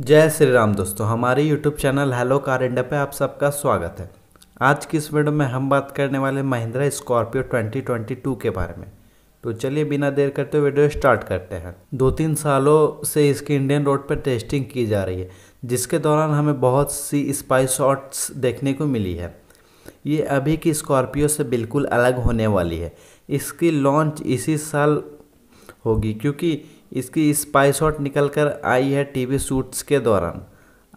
जय श्री राम दोस्तों हमारे YouTube channel hello car India पे आप सबका स्वागत है आज की इस वीडियो में हम बात करने वाले महिंद्रा स्कॉर्पियो 2022 के बारे में तो चलिए बिना देर करते हुए वीडियो स्टार्ट करते हैं दो तीन सालों से इसकी इंडियन रोड पर टेस्टिंग की जा रही है जिसके दौरान हमें बहुत सी स्पाइस शॉट्स देखने को मिली है ये अभी की स्कॉर्पियो से बिल्कुल अलग होने वाली है इसकी लॉन्च इसी साल होगी क्योंकि इसकी स्पाइस हॉट निकल कर आई है टीवी शूट्स के दौरान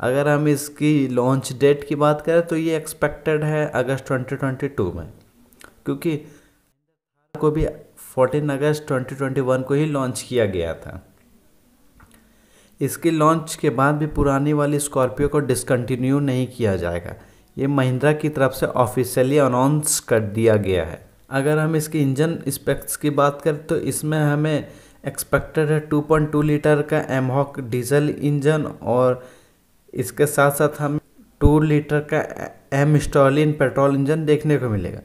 अगर हम इसकी लॉन्च डेट की बात करें तो ये एक्सपेक्टेड है अगस्त 2022 में क्योंकि को भी 14 अगस्त 2021 को ही लॉन्च किया गया था इसकी लॉन्च के बाद भी पुरानी वाली स्कॉर्पियो को डिसकंटिन्यू नहीं किया जाएगा ये महिंद्रा की तरफ से ऑफिशियली अनाउंस कर दिया गया है अगर हम इसकी इंजन स्पेक्ट्स की बात करें तो इसमें हमें एक्सपेक्टेड है 2.2 लीटर का एमहॉक डीजल इंजन और इसके साथ साथ हम 2 लीटर का एम स्टॉलिन पेट्रोल इंजन देखने को मिलेगा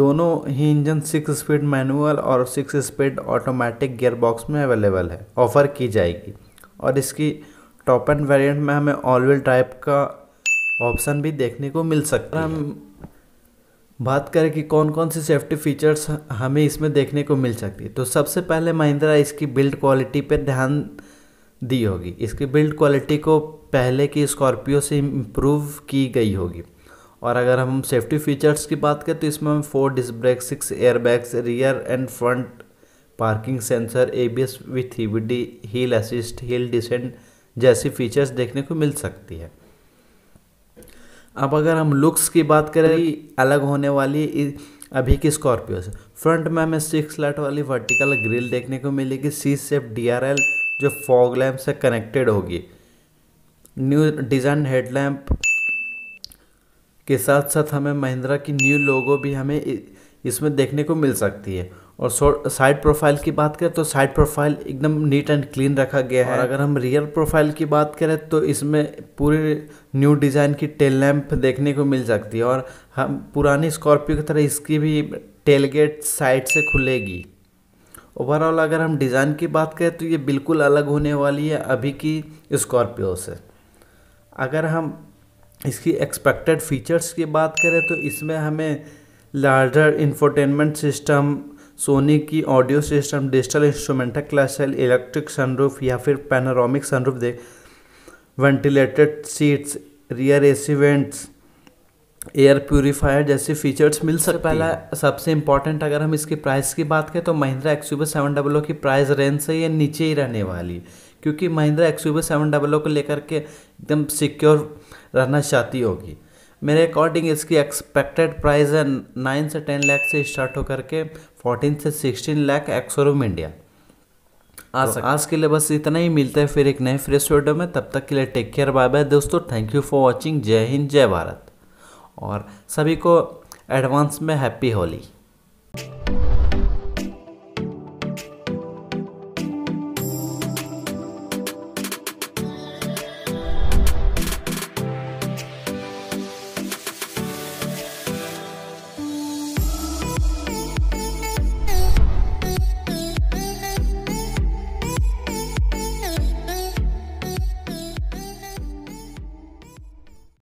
दोनों ही इंजन सिक्स स्पीड मैनुअल और सिक्स स्पीड ऑटोमेटिक बॉक्स में अवेलेबल है ऑफ़र की जाएगी और इसकी टॉप एंड वेरिएंट में हमें ऑल व्हील ड्राइव का ऑप्शन भी देखने को मिल सकता है हम बात करें कि कौन कौन सी सेफ्टी फीचर्स हमें इसमें देखने को मिल सकती है तो सबसे पहले महिंद्रा इसकी बिल्ड क्वालिटी पर ध्यान दी होगी इसकी बिल्ड क्वालिटी को पहले की स्कॉर्पियो से इम्प्रूव की गई होगी और अगर हम सेफ्टी फीचर्स की बात करें तो इसमें हम four disc brake six airbags rear and front parking sensor A B S with E D hill assist hill descent जैसी फीचर्स देखने को मिल सकती है अब अगर हम लुक्स की बात करें अलग होने वाली अभी की स्कॉर्पियो से फ्रंट में हमें सिक्स लाइट वाली वर्टिकल ग्रिल देखने को मिलेगी C shape D R L जो फॉग लैम्प से कनेक्टेड होगी न्यू डिज़ाइन हेडलैम्प के साथ साथ हमें महिंद्रा की न्यू लोगो भी हमें इसमें देखने को मिल सकती है और साइड प्रोफाइल की बात करें तो साइड प्रोफाइल एकदम नीट एंड क्लीन रखा गया है हाँ। अगर हम रियर प्रोफाइल की बात करें तो इसमें पूरे न्यू डिज़ाइन की टेल लैम्प देखने को मिल सकती है और हम पुरानी स्कॉर्पियो की तरह इसकी भी टेल गेट साइड से खुलेगी ओवरऑल अगर हम डिज़ाइन की बात करें तो ये बिल्कुल अलग होने वाली है अभी की स्कॉर्पियो से अगर हम इसकी एक्सपेक्टेड फीचर्स की बात करें तो इसमें हमें लार्जर इंफोटेनमेंट सिस्टम सोनी की audio system digital instrumental cluster electric sunroof या फिर पैनारोमिक सनरूफ दे ventilated seats rear AC vents air purifier जैसे फीचर्स मिल सकते पहला सबसे इंपॉर्टेंट अगर हम इसकी प्राइस की बात करें तो महिंद्रा एक्सयूबी सेवन डबल की प्राइस रेंज से ये नीचे ही रहने वाली क्योंकि महिंद्रा एक्सयूबी सेवन डबल को लेकर के एकदम सिक्योर रहना चाहती होगी मेरे अकॉर्डिंग इसकी एक्सपेक्टेड प्राइस है नाइन से टेन लाख से स्टार्ट होकर के फोर्टीन से सिक्सटीन लाख एक्सोरूम इंडिया आज तो, आज के लिए बस इतना ही मिलता है फिर एक नए फ्रेश वीडियो में तब तक के लिए टेक केयर बाय बाय दोस्तों थैंक यू फॉर वॉचिंग जय हिंद जय भारत और सभी को एडवांस में हैप्पी होली